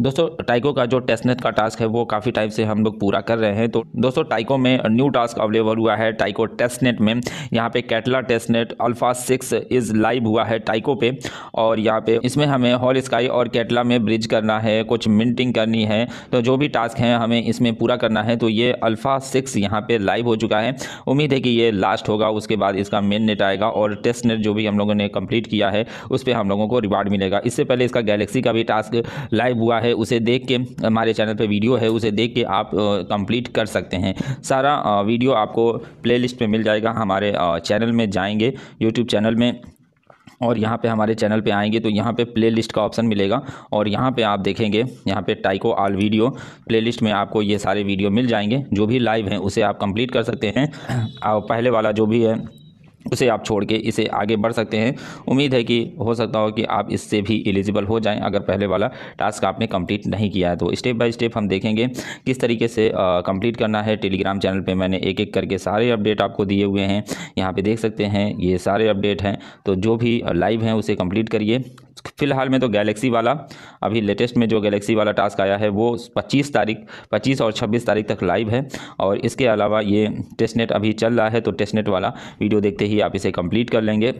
दोस्तों टाइको का जो टेस्टनेट का टास्क है वो काफ़ी टाइम से हम लोग पूरा कर रहे हैं तो दोस्तों टाइको में न्यू टास्क अवेलेबल हुआ है टाइको टेस्टनेट में यहाँ पे Katla testnet alpha six is live हुआ है टाइको पे और यहाँ पे इसमें हमें हॉल स्काई और कैटला में ब्रिज करना है कुछ मिनटिंग करनी है तो जो भी टास्क हैं हमें इसमें पूरा करना है तो ये अल्फ़ा सिक्स यहाँ पर लाइव हो चुका है उम्मीद है कि ये लास्ट होगा उसके बाद इसका मेन नेट आएगा और टेस्ट नेट जो भी हम लोगों ने कम्प्लीट किया है उस पर हम लोगों को रिवार्ड मिलेगा इससे पहले इसका गैलेक्सी का भी टास्क लाइव हुआ है है उसे देख के हमारे चैनल पे वीडियो है उसे देख के आप कंप्लीट कर सकते हैं सारा वीडियो आपको प्लेलिस्ट में मिल जाएगा हमारे चैनल में जाएंगे यूट्यूब चैनल में और यहाँ पे हमारे चैनल पे आएंगे तो यहाँ पे प्लेलिस्ट का ऑप्शन मिलेगा और यहाँ पे आप देखेंगे यहाँ पे टाइको आल वीडियो प्लेलिस्ट में आपको ये सारे वीडियो मिल जाएंगे जो भी लाइव हैं उसे आप कंप्लीट कर सकते हैं और पहले वाला जो भी है उसे आप छोड़ के इसे आगे बढ़ सकते हैं उम्मीद है कि हो सकता हो कि आप इससे भी एलिजिबल हो जाएं अगर पहले वाला टास्क आपने कंप्लीट नहीं किया है तो स्टेप बाय स्टेप हम देखेंगे किस तरीके से कंप्लीट करना है टेलीग्राम चैनल पे मैंने एक एक करके सारे अपडेट आपको दिए हुए हैं यहाँ पे देख सकते हैं ये सारे अपडेट हैं तो जो भी लाइव हैं उसे कम्प्लीट करिए फिलहाल में तो गैलेक्सी वाला अभी लेटेस्ट में जो गैलेक्सी वाला टास्क आया है वो 25 तारीख 25 और 26 तारीख तक लाइव है और इसके अलावा ये टेस्टनेट अभी चल रहा है तो टेस्टनेट वाला वीडियो देखते ही आप इसे कंप्लीट कर लेंगे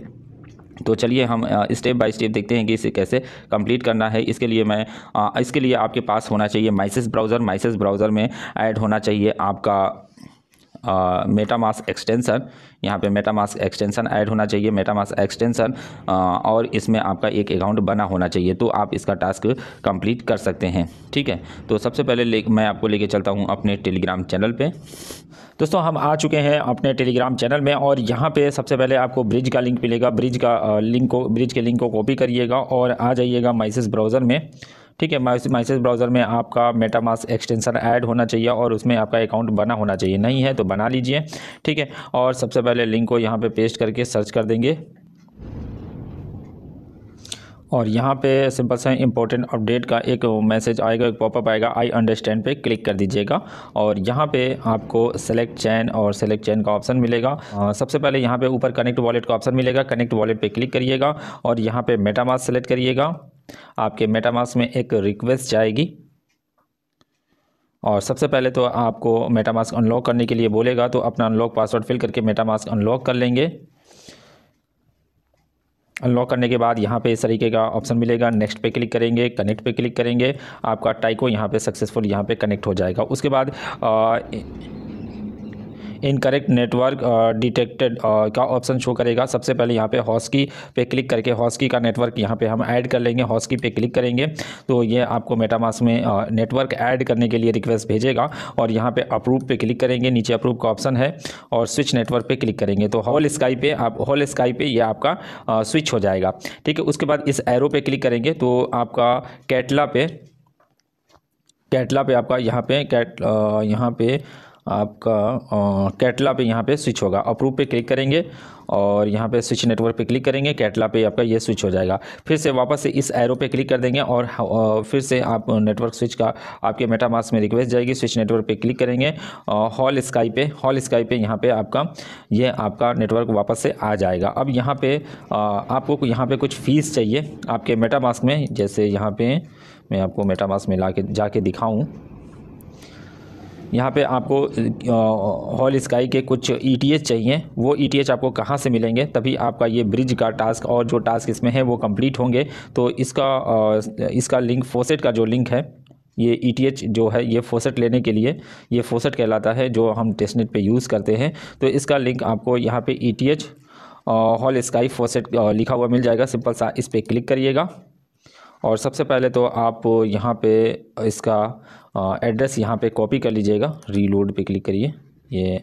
तो चलिए हम स्टेप बाय स्टेप देखते हैं कि इसे कैसे कंप्लीट करना है इसके लिए मैं इसके लिए आपके पास होना चाहिए माइसिस ब्राउज़र माइसिस ब्राउज़र में ऐड होना चाहिए आपका मेटा मास्क यहाँ पे मेटा मास्क ऐड होना चाहिए मेटा मास्क और इसमें आपका एक अकाउंट बना होना चाहिए तो आप इसका टास्क कंप्लीट कर सकते हैं ठीक है तो सबसे पहले ले मैं आपको लेके चलता हूँ अपने टेलीग्राम चैनल पे दोस्तों हम आ चुके हैं अपने टेलीग्राम चैनल में और यहाँ पे सबसे पहले आपको ब्रिज का लिंक मिलेगा ब्रिज का लिंक को ब्रिज के लिंक को कॉपी करिएगा और आ जाइएगा माइसिस ब्राउज़र में ठीक है माइसेज ब्राउज़र में आपका मेटामास एक्सटेंशन ऐड होना चाहिए और उसमें आपका अकाउंट बना होना चाहिए नहीं है तो बना लीजिए ठीक है और सबसे पहले लिंक को यहाँ पर पे पेस्ट करके सर्च कर देंगे और यहाँ पे सिंपल सा इंपॉर्टेंट अपडेट का एक मैसेज आएगा एक पॉपअप आएगा आई अंडरस्टैंड पे क्लिक कर दीजिएगा और यहाँ पे आपको सेलेक्ट चैन और सेलेक्ट चैन का ऑप्शन मिलेगा आ, सबसे पहले यहाँ पे ऊपर कनेक्ट वॉलेट का ऑप्शन मिलेगा कनेक्ट वॉलेट पे क्लिक करिएगा और यहाँ पे मेटामास सेलेक्ट करिएगा आपके मेटामास में एक रिक्वेस्ट जाएगी और सबसे पहले तो आपको मेटामास्क अनलॉक करने के लिए बोलेगा तो अपना अनलॉक पासवर्ड फिल करके मेटामास्क अनलॉक कर लेंगे अनलॉक करने के बाद यहाँ पे इस तरीके का ऑप्शन मिलेगा नेक्स्ट पे क्लिक करेंगे कनेक्ट पे क्लिक करेंगे आपका टाइको यहाँ पे सक्सेसफुल यहाँ पे कनेक्ट हो जाएगा उसके बाद आ, इनकरेक्ट नेटवर्क डिटेक्टेड का ऑप्शन शो करेगा सबसे पहले यहाँ पे हॉस्की पे क्लिक करके हॉस्की का नेटवर्क यहाँ पे हम ऐड कर लेंगे हॉस्की पे क्लिक करेंगे तो ये आपको मेटामास में नेटवर्क uh, ऐड करने के लिए रिक्वेस्ट भेजेगा और यहाँ पे अप्रूव पे क्लिक करेंगे नीचे अप्रूव का ऑप्शन है और स्विच नेटवर्क पे क्लिक करेंगे तो हॉल स्काई पे आप हॉल स्काई पे ये आपका स्विच uh, हो जाएगा ठीक है उसके बाद इस एरो पे क्लिक करेंगे तो आपका कैटला पे कैटला पे आपका यहाँ पे कैट uh, यहाँ पे आपका कैटला पे यहाँ पे स्विच होगा अप्रूव पे क्लिक करेंगे और यहाँ पे स्विच नेटवर्क पे क्लिक करेंगे कैटला पे आपका ये स्विच हो जाएगा फिर से वापस से इस एरो पे क्लिक कर देंगे और फिर से आप नेटवर्क स्विच का आपके मेटामास में रिक्वेस्ट जाएगी स्विच नेटवर्क पे क्लिक करेंगे हॉल स्काई पे हॉल स्काई पे यहाँ पे आपका ये आपका नेटवर्क वापस से आ जाएगा अब यहाँ पे आपको यहाँ पर कुछ फ़ीस चाहिए आपके मेटामास्क में जैसे यहाँ पर मैं आपको मेटामास्क में ला के जाके दिखाऊँ यहाँ पे आपको हॉल स्काई के कुछ ई e चाहिए वो ई e आपको कहाँ से मिलेंगे तभी आपका ये ब्रिज का टास्क और जो टास्क इसमें है वो कंप्लीट होंगे तो इसका इसका लिंक फोसेट का जो लिंक है ये ई e जो है ये फोसेट लेने के लिए ये फोसेट कहलाता है जो हम टेस्टनेट पे यूज़ करते हैं तो इसका लिंक आपको यहाँ पे ई हॉल स्काई फोसेट लिखा हुआ मिल जाएगा सिंपल सा इस पर क्लिक करिएगा और सबसे पहले तो आप यहाँ पे इसका एड्रेस यहाँ पे कॉपी कर लीजिएगा रीलोड पे क्लिक करिए ये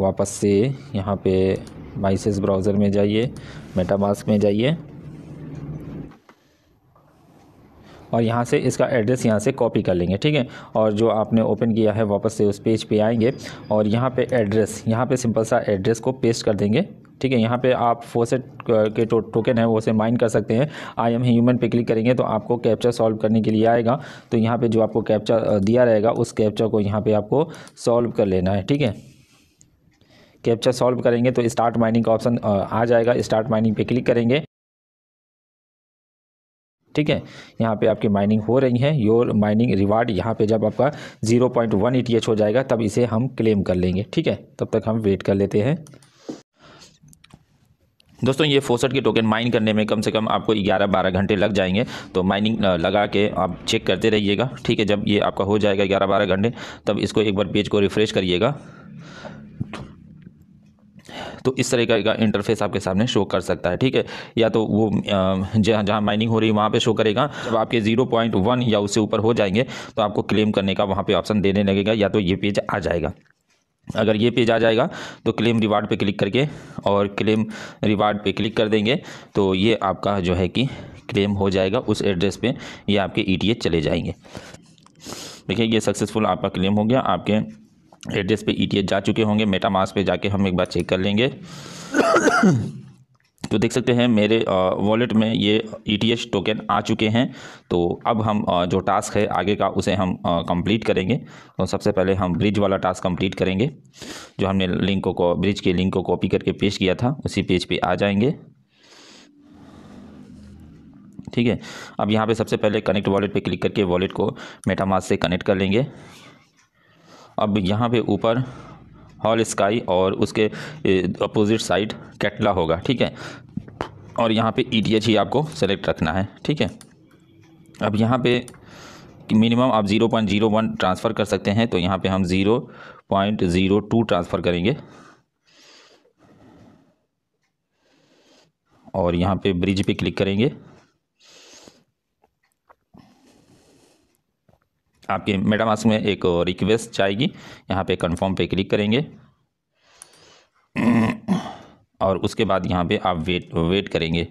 वापस से यहाँ पे माइसेस ब्राउज़र में जाइए मेटामास्क में जाइए और यहाँ से इसका एड्रेस यहाँ से कॉपी कर लेंगे ठीक है और जो आपने ओपन किया है वापस से उस पेज पे आएंगे और यहाँ पे एड्रेस यहाँ पे सिंपल सा एड्रेस को पेस्ट कर देंगे ठीक है यहाँ पे आप फोसेट के टो, टोकन है वो से माइन कर सकते हैं आई एम ह्यूमन पे क्लिक करेंगे तो आपको कैप्चा सॉल्व करने के लिए आएगा तो यहाँ पे जो आपको कैप्चा दिया रहेगा उस कैप्चा को यहाँ पे आपको सॉल्व कर लेना है ठीक है कैप्चा सॉल्व करेंगे तो स्टार्ट माइनिंग का ऑप्शन आ जाएगा स्टार्ट माइनिंग पे क्लिक करेंगे ठीक है यहाँ पे आपकी माइनिंग हो रही है योर माइनिंग रिवार्ड यहाँ पे जब आपका 0.1 पॉइंट e हो जाएगा तब इसे हम क्लेम कर लेंगे ठीक है तब तक हम वेट कर लेते हैं दोस्तों ये फोसट के टोकन माइन करने में कम से कम आपको 11-12 घंटे लग जाएंगे तो माइनिंग लगा के आप चेक करते रहिएगा ठीक है जब ये आपका हो जाएगा 11-12 घंटे तब इसको एक बार पेज को रिफ़्रेश करिएगा तो इस तरह का इंटरफेस आपके सामने शो कर सकता है ठीक है या तो वो जहाँ जहाँ माइनिंग हो रही है वहाँ पे शो करेगा जब आपके जीरो पॉइंट वन या उससे ऊपर हो जाएंगे तो आपको क्लेम करने का वहाँ पे ऑप्शन देने लगेगा या तो ये पेज आ जाएगा अगर ये पेज आ जाएगा तो क्लेम रिवार्ड पे क्लिक करके और क्लेम रिवार्ड पे क्लिक कर देंगे तो ये आपका जो है कि क्लेम हो जाएगा उस एड्रेस पे ये आपके ई e चले जाएंगे देखिए ये सक्सेसफुल आपका क्लेम हो गया आपके एड्रेस पे ई e जा चुके होंगे मेटा मास पे जाके हम एक बार चेक कर लेंगे तो देख सकते हैं मेरे वॉलेट में ये ई e टोकन आ चुके हैं तो अब हम जो टास्क है आगे का उसे हम कंप्लीट करेंगे तो सबसे पहले हम ब्रिज वाला टास्क कंप्लीट करेंगे जो हमने लिंक को ब्रिज के लिंक को कॉपी करके पेश किया था उसी पेज पे आ जाएंगे ठीक है अब यहाँ पे सबसे पहले कनेक्ट वॉलेट पे क्लिक करके वॉलेट को मेटामास से कनेक्ट कर लेंगे अब यहाँ पे ऊपर हॉल स्काई और उसके अपोजिट साइड कैटला होगा ठीक है और यहाँ पे ई e ही आपको सेलेक्ट रखना है ठीक है अब यहाँ पे मिनिमम आप zero point zero one transfer कर सकते हैं तो यहाँ पे हम zero point zero two transfer करेंगे और यहाँ पे ब्रिज पे क्लिक करेंगे आपके मेडम आस्क में एक रिक्वेस्ट जाएगी यहाँ पे कंफर्म पे क्लिक करेंगे और उसके बाद यहाँ पे आप वेट वेट करेंगे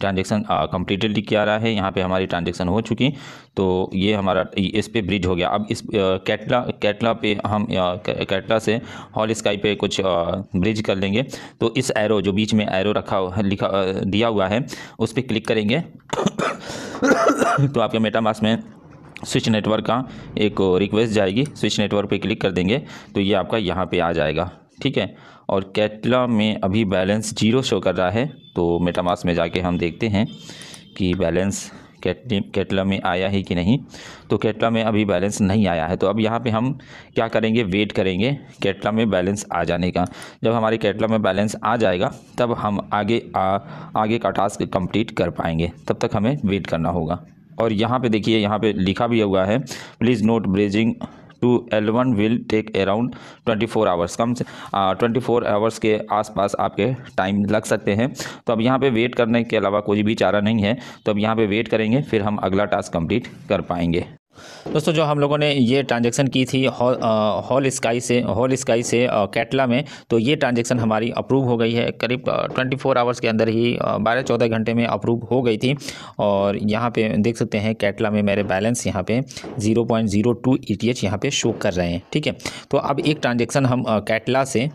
ट्रांजेक्शन कम्प्लीटेड लिख के आ रहा है यहाँ पे हमारी ट्रांजेक्शन हो चुकी तो ये हमारा इस पे ब्रिज हो गया अब इस कैटला कैटला पे हम कैटला से हॉल स्काई पे कुछ ब्रिज कर लेंगे तो इस एरो जो बीच में एरो रखा लिखा दिया हुआ है उस पर क्लिक करेंगे तो आपके मेटामास में स्विच नेटवर्क का एक रिक्वेस्ट जाएगी स्विच नेटवर्क पे क्लिक कर देंगे तो ये आपका यहाँ पे आ जाएगा ठीक है और कैटला में अभी बैलेंस जीरो शो कर रहा है तो मेटामास में जाके हम देखते हैं कि बैलेंस कैटला में आया है कि नहीं तो कैटला में अभी बैलेंस नहीं आया है तो अब यहाँ पे हम क्या करेंगे वेट करेंगे कैटला में बैलेंस आ जाने का जब हमारे कैटला में बैलेंस आ जाएगा तब हम आगे आ, आगे का टास्क कंप्लीट कर पाएंगे तब तक हमें वेट करना होगा और यहाँ पे देखिए यहाँ पे लिखा भी हुआ है please note bridging to L one will take around twenty four hours कम से ट्वेंटी फोर आवर्स के आसपास आपके टाइम लग सकते हैं तो अब यहाँ पे वेट करने के अलावा कोई भी चारा नहीं है तो अब यहाँ पे वेट करेंगे फिर हम अगला टास्क कंप्लीट कर पाएंगे दोस्तों जो हम लोगों ने ये ट्रांजेक्शन की थी हॉल स्काई से हॉल स्काई से कैटला में तो ये ट्रांजेक्शन हमारी अप्रूव हो गई है करीब ट्वेंटी फोर आवर्स के अंदर ही बारह चौदह घंटे में अप्रूव हो गई थी और यहाँ पे देख सकते हैं कैटला में मेरे बैलेंस यहाँ पे zero point zero two E T H यहाँ पर शो कर रहे हैं ठीक है तो अब एक ट्रांजेक्शन हम कैटला से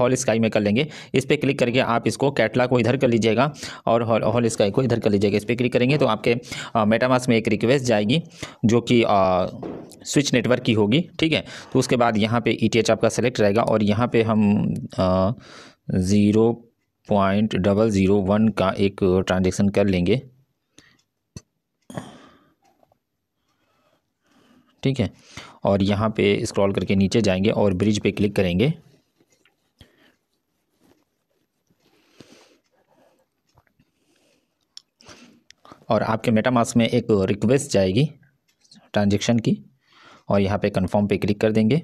हॉल स्काई में कर लेंगे इस पर क्लिक करके आप इसको कैटला को इधर कर लीजिएगा और हॉल स्काई को इधर कर लीजिएगा इस पर क्लिक करेंगे तो आपके मेटामास में एक रिक्वेस्ट जाएगी जो कि स्विच नेटवर्क की होगी ठीक है तो उसके बाद यहाँ पे ई e आपका सेलेक्ट रहेगा और यहाँ पे हम zero point double zero one का एक ट्रांजेक्शन कर लेंगे ठीक है और यहाँ पे स्क्रॉल करके नीचे जाएंगे और ब्रिज पे क्लिक करेंगे और आपके मेटामास में एक रिक्वेस्ट जाएगी ट्रांजेक्शन की और यहाँ पे कंफर्म पे क्लिक कर देंगे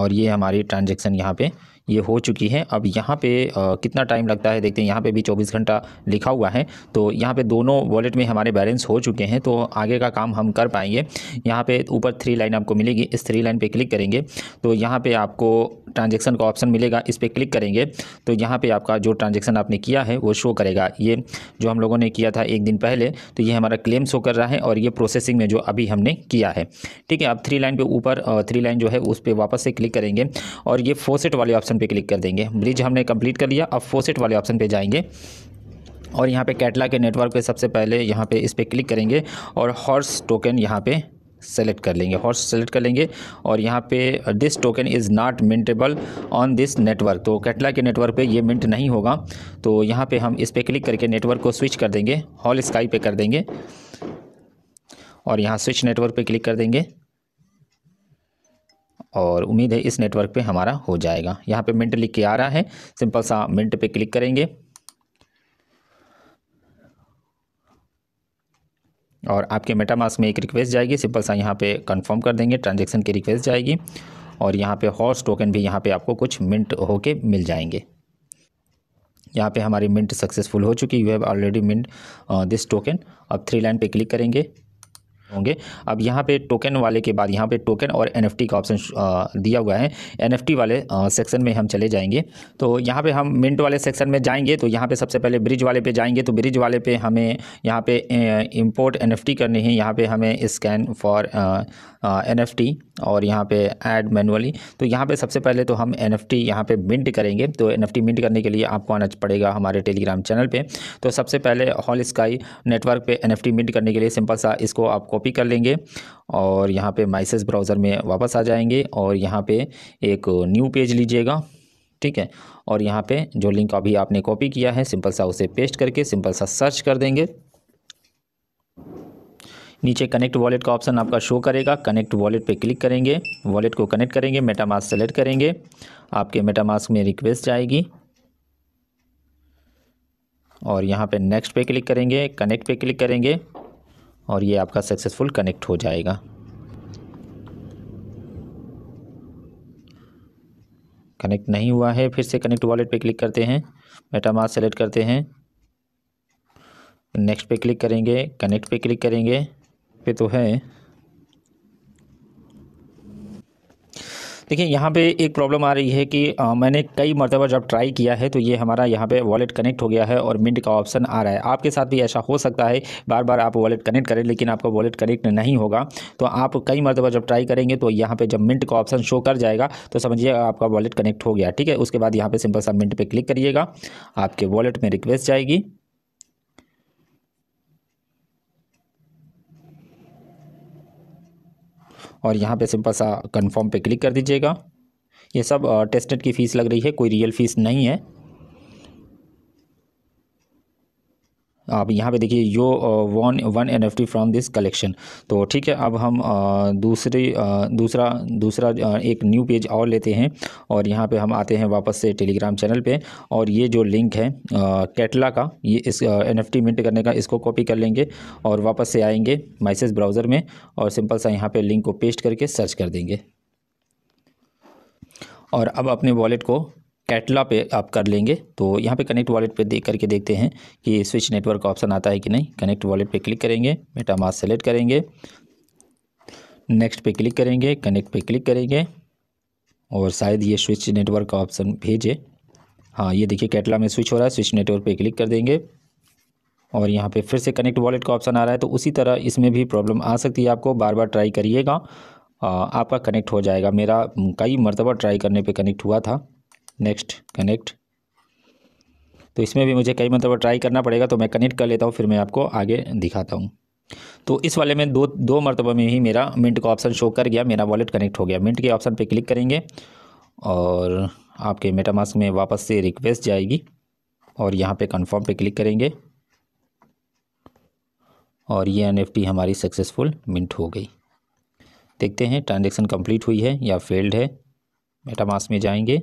और ये हमारी ट्रांजेक्शन यहाँ पे ये हो चुकी है अब यहाँ पे आ, कितना टाइम लगता है देखते हैं यहाँ पे भी 24 घंटा लिखा हुआ है तो यहाँ पे दोनों वॉलेट में हमारे बैलेंस हो चुके हैं तो आगे का काम हम कर पाएंगे यहाँ पे ऊपर थ्री लाइन आपको मिलेगी इस थ्री लाइन पे क्लिक करेंगे तो यहाँ पे आपको ट्रांजेक्शन का ऑप्शन मिलेगा इस पर क्लिक करेंगे तो यहाँ पर आपका जो ट्रांजेक्शन आपने किया है वो शो करेगा ये जो हम लोगों ने किया था एक दिन पहले तो ये हमारा क्लेम शो कर रहा है और ये प्रोसेसिंग में जो अभी हमने किया है ठीक है आप थ्री लाइन पर ऊपर थ्री लाइन जो है उस पर वापस से क्लिक करेंगे और ये फोसेट वाले ऑप्शन पे क्लिक कर देंगे ब्रिज हमने कंप्लीट कर लिया अब फोसेट वाले ऑप्शन पे जाएंगे और यहाँ पे कैटला के नेटवर्क पे सबसे पहले यहाँ पे इस पर क्लिक करेंगे और हॉर्स टोकन यहाँ पे सेलेक्ट कर लेंगे हॉर्स सेलेक्ट कर लेंगे और यहाँ पे this token is not mintable on this network तो कैटला के नेटवर्क पे ये मिंट नहीं होगा तो यहाँ पे हम इस पर क्लिक करके नेटवर्क को स्विच कर देंगे हॉल स्काई पे कर देंगे और यहाँ स्विच नेटवर्क पे क्लिक कर देंगे और उम्मीद है इस नेटवर्क पे हमारा हो जाएगा यहाँ पे मिनट लिख के आ रहा है सिंपल सा मिंट पे क्लिक करेंगे और आपके मेटामास्क में एक रिक्वेस्ट जाएगी सिंपल सा यहाँ पे कंफर्म कर देंगे ट्रांजेक्शन की रिक्वेस्ट जाएगी और यहाँ पे हॉर्स टोकन भी यहाँ पे आपको कुछ मिनट होके मिल जाएंगे यहाँ पे हमारी मिनट सक्सेसफुल हो चुकी है have already minted this token अब थ्री लाइन पे क्लिक करेंगे होंगे अब यहाँ पे टोकन वाले के बाद यहाँ पे टोकन और एनएफटी का ऑप्शन दिया हुआ है एनएफटी वाले सेक्शन में हम चले जाएंगे तो यहाँ पे हम मिंट वाले सेक्शन में जाएंगे तो यहाँ पे सबसे पहले ब्रिज वाले पे जाएंगे तो ब्रिज वाले पे हमें यहाँ पे इंपोर्ट एनएफटी करनी है यहाँ पे हमें स्कैन फॉर टी और यहाँ पे ऐड मैनुअली तो यहाँ पे सबसे पहले तो हम एन टी यहाँ पे मिंट करेंगे तो एन टी मिंट करने के लिए आपको आना पड़ेगा हमारे टेलीग्राम चैनल पे तो सबसे पहले हॉल स्काई नेटवर्क पे टी मिंट करने के लिए सिंपल सा इसको आपको कॉपी कर लेंगे और यहाँ पे माइसेस ब्राउज़र में वापस आ जाएंगे और यहाँ पे एक न्यू पेज लीजिएगा ठीक है और यहाँ पे जो लिंक अभी आपने कॉपी किया है सिंपल सा उसे पेस्ट करके सिंपल सा सर्च कर देंगे नीचे कनेक्ट वॉलेट का ऑप्शन आपका शो करेगा कनेक्ट वॉलेट पे क्लिक करेंगे वॉलेट को कनेक्ट करेंगे मेटामास्क सेलेक्ट करेंगे आपके मेटामास्क में रिक्वेस्ट जाएगी और यहाँ पे नेक्स्ट पे क्लिक करेंगे कनेक्ट पे क्लिक करेंगे और ये आपका सक्सेसफुल कनेक्ट हो जाएगा कनेक्ट नहीं हुआ है फिर से कनेक्ट वॉलेट पे क्लिक करते हैं मेटामास सेलेक्ट करते हैं नेक्स्ट पे क्लिक करेंगे कनेक्ट पे क्लिक करेंगे पे तो है देखिए यहाँ पे एक प्रॉब्लम आ रही है कि आ, मैंने कई मरतबा जब ट्राई किया है तो ये हमारा यहाँ पे वॉलेट कनेक्ट हो गया है और मिंट का ऑप्शन आ रहा है आपके साथ भी ऐसा हो सकता है बार बार आप वॉलेट कनेक्ट करें लेकिन आपका वॉलेट कनेक्ट नहीं होगा तो आप कई मरतबा जब ट्राई करेंगे तो यहाँ पर जब मिंट का ऑप्शन शो कर जाएगा तो समझिए आपका वॉलेट कनेक्ट हो गया ठीक है उसके बाद यहाँ पर सिंपल सा मिंट पर क्लिक करिएगा आपके वॉलेट में रिक्वेस्ट जाएगी और यहाँ पे सिंपल सा कन्फर्म पे क्लिक कर दीजिएगा ये सब टेस्टेड की फ़ीस लग रही है कोई रियल फ़ीस नहीं है आप यहाँ पे देखिए you one one N F T from this collection तो ठीक है अब हम दूसरी दूसरा दूसरा एक न्यू पेज और लेते हैं और यहाँ पे हम आते हैं वापस से टेलीग्राम चैनल पे और ये जो लिंक है कैटला का ये इस एन एफ टी मिंट करने का इसको कॉपी कर लेंगे और वापस से आएंगे मैसेज ब्राउज़र में और सिंपल सा यहाँ पे लिंक को पेस्ट करके सर्च कर देंगे और अब अपने वॉलेट को कैटला पे आप कर लेंगे तो यहाँ पे कनेक्ट वॉलेट पे देख करके देखते हैं कि स्विच नेटवर्क ऑप्शन आता है कि नहीं कनेक्ट वॉलेट पे क्लिक करेंगे मेटामास सेलेक्ट करेंगे नेक्स्ट पे क्लिक करेंगे कनेक्ट पे क्लिक करेंगे और शायद ये स्विच नेटवर्क का ऑप्शन भेजे हाँ ये देखिए कैटला में स्विच हो रहा है स्विच नेटवर्क पर क्लिक कर देंगे और यहाँ पर फिर से कनेक्ट वॉलेट का ऑप्शन आ रहा है तो उसी तरह इसमें भी प्रॉब्लम आ सकती है आपको बार बार ट्राई करिएगा आपका कनेक्ट हो जाएगा मेरा कई मरतबा ट्राई करने पर कनेक्ट हुआ था नेक्स्ट कनेक्ट तो इसमें भी मुझे कई मतलब ट्राई करना पड़ेगा तो मैं कनेक्ट कर लेता हूँ फिर मैं आपको आगे दिखाता हूँ तो इस वाले में दो दो मरतबा में ही मेरा मिंट का ऑप्शन शो कर गया मेरा वॉलेट कनेक्ट हो गया मिंट के ऑप्शन पे क्लिक करेंगे और आपके मेटामास्क में वापस से रिक्वेस्ट जाएगी और यहाँ पे कंफर्म पे क्लिक करेंगे और ये एनएफटी हमारी सक्सेसफुल मिंट हो गई देखते हैं ट्रांजेक्शन कंप्लीट हुई है या फेल्ड है मेटामास में जाएंगे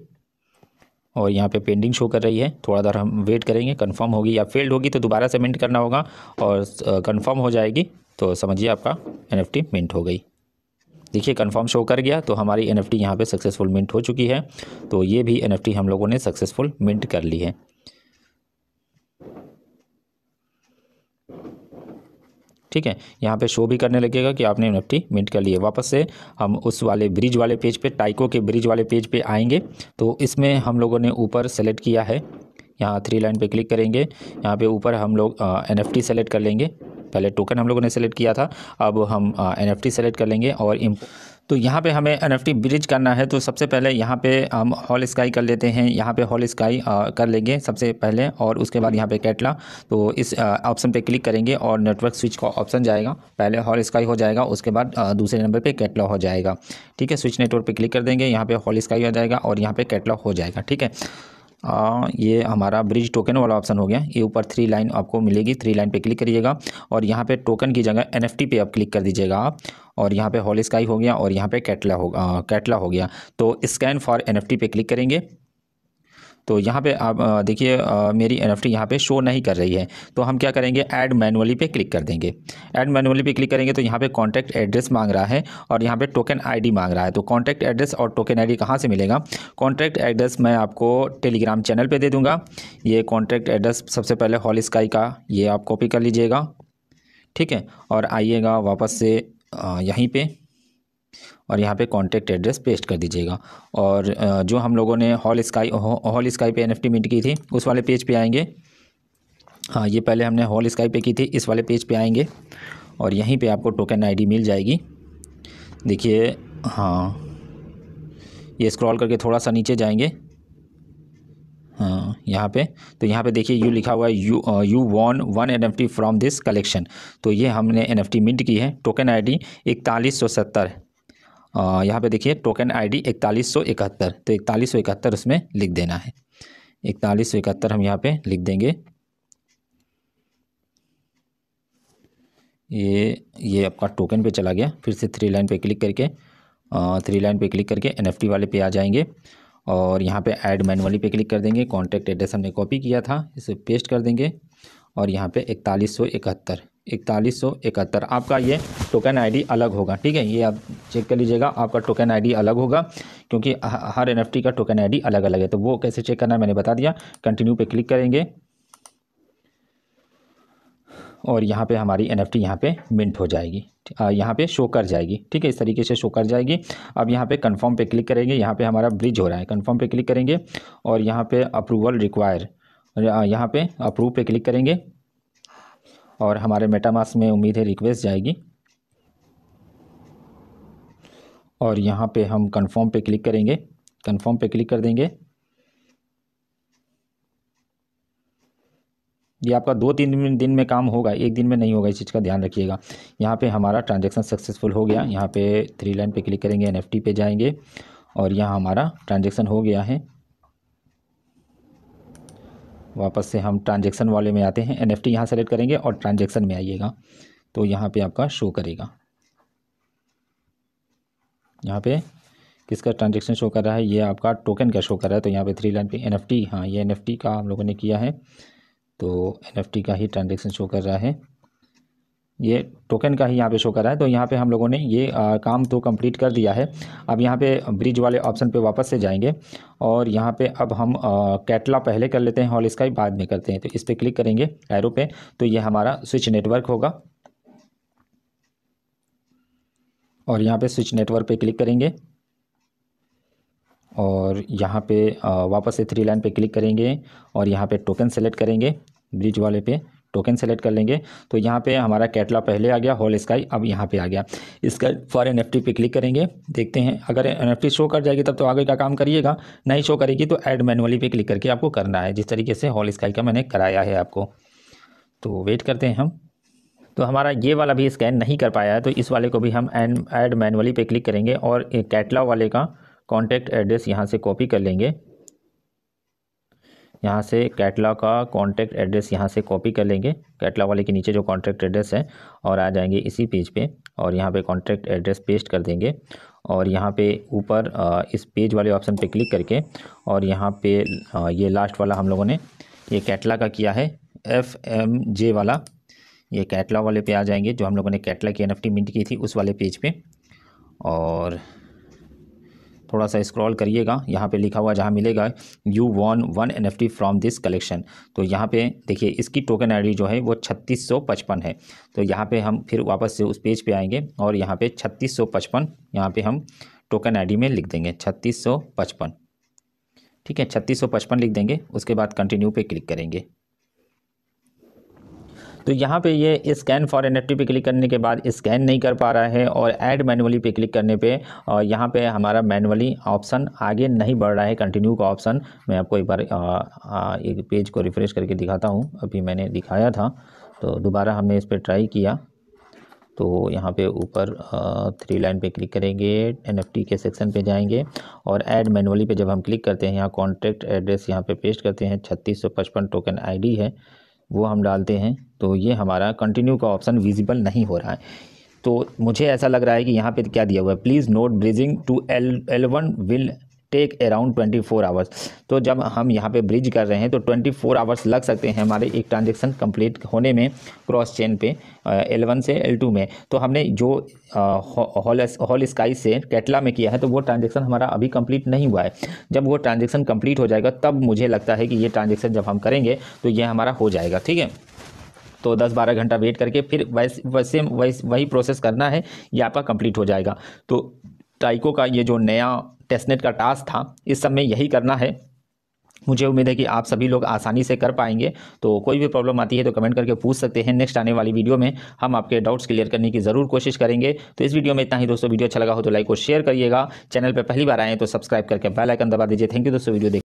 और यहाँ पे पेंडिंग शो कर रही है थोड़ा देर हम वेट करेंगे कंफर्म होगी या फेल्ड होगी तो दोबारा से मिंट करना होगा और कंफर्म हो जाएगी तो समझिए आपका एन मिंट हो गई देखिए कंफर्म शो कर गया तो हमारी एन एफ यहाँ पे सक्सेसफुल मिंट हो चुकी है तो ये भी एन हम लोगों ने सक्सेसफुल मिंट कर ली है ठीक है यहाँ पे शो भी करने लगेगा कि आपने एन मिंट कर लिए वापस से हम उस वाले ब्रिज वाले पेज पे टाइको के ब्रिज वाले पेज पे आएंगे तो इसमें हम लोगों ने ऊपर सेलेक्ट किया है यहाँ थ्री लाइन पे क्लिक करेंगे यहाँ पे ऊपर हम लोग एन एफ सेलेक्ट कर लेंगे पहले टोकन हम लोगों ने सेलेक्ट किया था अब हम एन एफ सेलेक्ट कर लेंगे और तो यहाँ पे हमें एन ब्रिज करना है तो सबसे पहले यहाँ पे हम हॉल स्काई कर लेते हैं यहाँ पे हॉल स्काई कर लेंगे सबसे पहले और उसके बाद यहाँ पे कैटला तो इस ऑप्शन पे क्लिक करेंगे और नेटवर्क स्विच का ऑप्शन जाएगा पहले हॉल स्काई हो जाएगा उसके बाद दूसरे नंबर पर कैटला हो जाएगा ठीक है स्विच नेटवर्क पर क्लिक कर देंगे यहाँ पर हॉल स्काई हो जाएगा और यहाँ पर कैटला हो जाएगा ठीक है आ, ये हमारा ब्रिज टोकन वाला ऑप्शन हो गया ये ऊपर थ्री लाइन आपको मिलेगी थ्री लाइन पे क्लिक करिएगा और यहाँ पे टोकन की जगह एनएफटी पे आप क्लिक कर दीजिएगा आप और यहाँ पे हॉल स्काई हो गया और यहाँ पे कैटला हो कैटला हो गया तो स्कैन फॉर एनएफटी पे क्लिक करेंगे तो यहाँ पे आप देखिए मेरी एन एफ टी यहाँ पर शो नहीं कर रही है तो हम क्या करेंगे ऐड मैनुअली पे क्लिक कर देंगे ऐड मैनुअली पे क्लिक करेंगे तो यहाँ पे कॉन्टैक्ट एड्रेस मांग रहा है और यहाँ पे टोकन आईडी मांग रहा है तो कॉन्टैक्ट एड्रेस और टोकन आईडी कहाँ से मिलेगा कॉन्टैक्ट एड्रेस मैं आपको टेलीग्राम चैनल पर दे दूँगा ये कॉन्टैक्ट एड्रेस सबसे पहले हॉल स्काई का ये आप कॉपी कर लीजिएगा ठीक है और आइएगा वापस से यहीं पर और यहाँ पे कॉन्टैक्ट एड्रेस पेस्ट कर दीजिएगा और जो हम लोगों ने हॉल स्काई हॉल स्काई पे एनएफटी मीट की थी उस वाले पेज पे आएंगे हाँ ये पहले हमने हॉल स्काई पे की थी इस वाले पेज पे आएंगे और यहीं पे आपको टोकन आईडी मिल जाएगी देखिए हाँ ये स्क्रॉल करके थोड़ा सा नीचे जाएंगे हाँ यहाँ पे तो यहाँ पे देखिए यू लिखा हुआ है you you own one N F T from this collection तो ये हमने एन एफ टी मिंट की है टोकन आई डी इकतालीस सौ सत्तर यहाँ पे देखिए टोकन आईडी इकतालीस सौ इकहत्तर तो इकतालीस सौ इकहत्तर उसमें लिख देना है इकतालीस सौ इकहत्तर हम यहाँ पे लिख देंगे ये ये आपका टोकन पे चला गया फिर से थ्री लाइन पे क्लिक करके थ्री लाइन पे क्लिक करके एन वाले पे आ जाएंगे और यहाँ पे ऐड मैनुअली पे क्लिक कर देंगे कॉन्टैक्ट एड्रेस हमने कॉपी किया था इसे पेस्ट कर देंगे और यहाँ पे इकतालीस सौ इकहत्तर इकतालीस सौ इकहत्तर आपका ये टोकन आईडी अलग होगा ठीक है ये आप चेक कर लीजिएगा आपका टोकन आईडी अलग होगा क्योंकि हर एनएफटी का टोकन आईडी अलग अलग है तो वो कैसे चेक करना है मैंने बता दिया कंटिन्यू पे क्लिक करेंगे और यहाँ पे हमारी एन एफ टी यहाँ पर मिंट हो जाएगी यहाँ पे शो कर जाएगी ठीक है इस तरीके से शो कर जाएगी अब यहाँ पे कन्फर्म पे क्लिक करेंगे यहाँ पे हमारा ब्रिज हो रहा है कन्फर्म पे क्लिक करेंगे और यहाँ पे अप्रूवल रिक्वायर यहाँ पे अप्रूव पे क्लिक करेंगे और हमारे मेटामास में उम्मीद है रिक्वेस्ट जाएगी और यहाँ पे हम कंफर्म पे क्लिक करेंगे कंफर्म पे क्लिक कर देंगे ये आपका दो तीन दिन में काम होगा एक दिन में नहीं होगा इस चीज़ का ध्यान रखिएगा यहाँ पे हमारा ट्रांजैक्शन सक्सेसफुल हो गया यहाँ पे थ्री लाइन पे क्लिक करेंगे एनएफटी पे जाएंगे और यहाँ हमारा ट्रांजैक्शन हो गया है वापस से हम ट्रांजेक्शन वाले में आते हैं एन एफ टी यहाँ सेलेक्ट करेंगे और ट्रांजेक्शन में आइएगा तो यहाँ पे आपका शो करेगा यहाँ पे किसका ट्रांजेक्शन शो कर रहा है ये आपका टोकन का शो कर रहा है तो यहाँ पे थ्री लाइन पे एन हाँ ये एन का हम लोगों ने किया है तो एन का ही ट्रांजेक्शन शो कर रहा है ये टोकन का ही यहाँ पे शो कर रहा है तो यहाँ पे हम लोगों ने ये आ, काम तो कंप्लीट कर दिया है अब यहाँ पे ब्रिज वाले ऑप्शन पे वापस से जाएंगे और यहाँ पे अब हम कैटला पहले कर लेते हैं हॉल स्काई बाद में करते हैं तो इस पर क्लिक करेंगे एरो पे तो ये हमारा स्विच नेटवर्क होगा और यहाँ पे स्विच नेटवर्क पे क्लिक करेंगे और यहाँ पर वापस से थ्री लाइन पर क्लिक करेंगे और यहाँ पर टोकन सेलेक्ट करेंगे ब्रिज वाले पे टोकन सेलेक्ट कर लेंगे तो यहाँ पे हमारा कैटला पहले आ गया होल स्काई अब यहाँ पे आ गया इसका फॉर एन पे क्लिक करेंगे देखते हैं अगर एन शो कर जाएगी तब तो आगे का काम करिएगा नहीं शो करेगी तो ऐड मैनुअली पे क्लिक करके आपको करना है जिस तरीके से हॉल स्काई का मैंने कराया है आपको तो वेट करते हैं हम तो हमारा ये वाला भी स्कैन नहीं कर पाया है तो इस वाले को भी हम एड मैनुअली पे क्लिक करेंगे और कैटला वाले का कॉन्टैक्ट एड्रेस यहाँ से कॉपी कर लेंगे यहाँ से कैटला का कॉन्टैक्ट एड्रेस यहाँ से कॉपी कर लेंगे कैटला वाले के नीचे जो कॉन्टैक्ट एड्रेस है और आ जाएंगे इसी पेज पे और यहाँ पे कॉन्टैक्ट एड्रेस पेस्ट कर देंगे और यहाँ पे ऊपर इस पेज वाले ऑप्शन पे क्लिक करके और यहाँ पे ये लास्ट वाला हम लोगों ने ये कैटला का किया है एफ एम जे वाला ये कैटला वाले पे आ जाएंगे जो हम लोगों ने कैटला की एन एफ मिंट की थी उस वाले पेज पे और थोड़ा सा स्क्रॉल करिएगा यहाँ पे लिखा हुआ जहाँ मिलेगा you own one N F T from this collection तो यहाँ पे देखिए इसकी टोकन आईडी जो है वो छत्तीस सौ पचपन है तो यहाँ पे हम फिर वापस से उस पेज पे आएंगे और यहाँ पे छत्तीस सौ पचपन यहाँ पर हम टोकन आई में लिख देंगे छत्तीस सौ पचपन ठीक है छत्तीस सौ पचपन लिख देंगे उसके बाद कंटिन्यू पर क्लिक करेंगे तो यहाँ पे ये स्कैन फॉर एन पे क्लिक करने के बाद स्कैन नहीं कर पा रहा है और ऐड मैनुअली पे क्लिक करने पे और यहाँ पे हमारा मैनुअली ऑप्शन आगे नहीं बढ़ रहा है कंटिन्यू का ऑप्शन मैं आपको एक बार एक पेज को रिफ़्रेश करके दिखाता हूँ अभी मैंने दिखाया था तो दोबारा हमने इस पर ट्राई किया तो यहाँ पे ऊपर थ्री लाइन पे क्लिक करेंगे एन के सेक्शन पे जाएंगे और ऐड मैनुअली पे जब हम क्लिक करते हैं यहाँ कॉन्टैक्ट एड्रेस यहाँ पे पेस्ट करते हैं छत्तीस टोकन आईडी है वो हम डालते हैं तो ये हमारा कंटिन्यू का ऑप्शन विजिबल नहीं हो रहा है तो मुझे ऐसा लग रहा है कि यहाँ पे क्या दिया हुआ है please note bridging to L L one will take around twenty four hours तो जब हम यहाँ पे ब्रिज कर रहे हैं तो ट्वेंटी फोर आवर्स लग सकते हैं हमारे एक ट्रांजेक्शन कंप्लीट होने में क्रॉस चेन पे एल वन से एल टू में तो हमने जो हॉल हॉल स्काई से कैटला में किया है तो वो ट्रांजेक्शन हमारा अभी कंप्लीट नहीं हुआ है जब वो ट्रांजेक्शन कंप्लीट हो जाएगा तब मुझे लगता है कि ये ट्रांजेक्शन जब हम करेंगे तो ये हमारा हो जाएगा ठीक है तो 10-12 घंटा वेट करके फिर वैसे वैसे वही प्रोसेस करना है ये आपका कंप्लीट हो जाएगा तो टाइको का ये जो नया टेस्टनेट का टास्क था इस सब में यही करना है मुझे उम्मीद है कि आप सभी लोग आसानी से कर पाएंगे तो कोई भी प्रॉब्लम आती है तो कमेंट करके पूछ सकते हैं नेक्स्ट आने वाली वीडियो में हम आपके डाउट्स क्लियर करने की ज़रूर कोशिश करेंगे तो इस वीडियो में इतना ही दोस्तों वीडियो अच्छा लगा हो तो लाइक और शेयर करिएगा चैनल पर पहली बार आएँ तो सब्सक्राइब करके बैलाइकन दबा दीजिए थैंक यू दोस्तों वीडियो